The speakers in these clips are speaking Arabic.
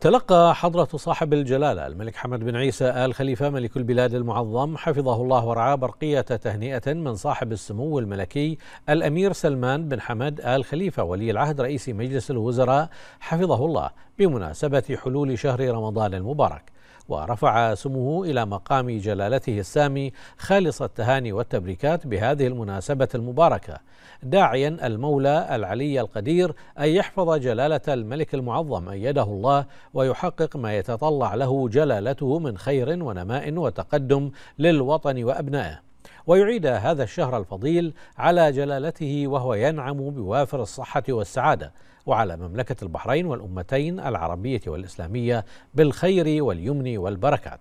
تلقى حضرة صاحب الجلالة الملك حمد بن عيسى آل خليفة ملك البلاد المعظم حفظه الله ورعاه برقية تهنئة من صاحب السمو الملكي الأمير سلمان بن حمد آل خليفة ولي العهد رئيس مجلس الوزراء حفظه الله بمناسبة حلول شهر رمضان المبارك ورفع سموه إلى مقام جلالته السامي خالص التهاني والتبريكات بهذه المناسبة المباركة داعيا المولى العلي القدير أن يحفظ جلالة الملك المعظم أيده الله ويحقق ما يتطلع له جلالته من خير ونماء وتقدم للوطن وأبنائه ويعيد هذا الشهر الفضيل على جلالته وهو ينعم بوافر الصحة والسعادة وعلى مملكة البحرين والأمتين العربية والإسلامية بالخير واليمن والبركات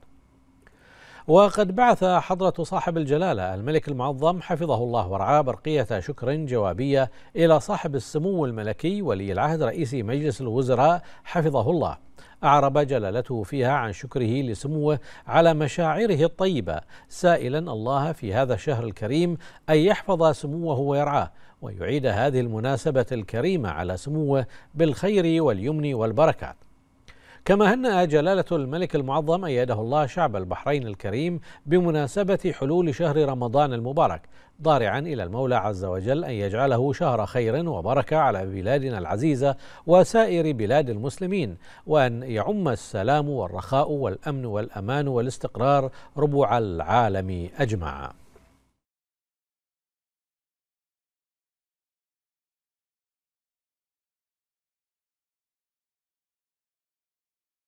وقد بعث حضرة صاحب الجلالة الملك المعظم حفظه الله ورعاه برقية شكر جوابية إلى صاحب السمو الملكي ولي العهد رئيس مجلس الوزراء حفظه الله أعرب جلالته فيها عن شكره لسموه على مشاعره الطيبة سائلا الله في هذا الشهر الكريم أن يحفظ سموه ويرعاه ويعيد هذه المناسبة الكريمة على سموه بالخير واليمن والبركات كما هنأ جلالة الملك المعظم أيده الله شعب البحرين الكريم بمناسبة حلول شهر رمضان المبارك ضارعا إلى المولى عز وجل أن يجعله شهر خير وبركة على بلادنا العزيزة وسائر بلاد المسلمين وأن يعم السلام والرخاء والأمن والأمان والاستقرار ربوع العالم أجمع